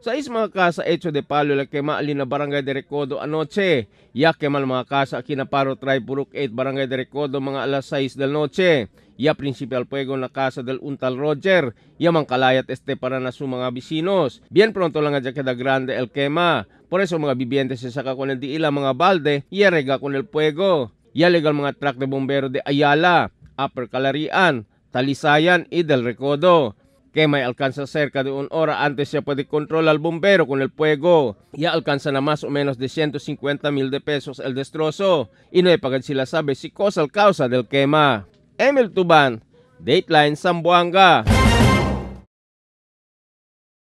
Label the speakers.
Speaker 1: Sa mga kasa hecho de palo la quema ali na barangay de Recodo anoche. Ya quemal mga kasa casa kinaparo tribe puruk 8 barangay de Recodo mga alas 6 del noche. Ya principal fuego na casa del Untal Roger. Ya mangkalayat este para na su mga bisinos. Bien pronto lang adya queda grande el quema. Por eso mga bibiyente sa saka con di ila mga balde ya rega con el fuego. Ya legal mga truck de bombero de Ayala, Upper Calarian, Talisayan, Idel Recodo. quema y alcanza cerca de una hora. Antes se puede controlar al bombero con el fuego. Ya alcanzan a más o menos de 150 mil de pesos el destrozo. Y no hay para si la sabe si cosa la causa del quema. Emil Tuban, Dateline Zamboanga.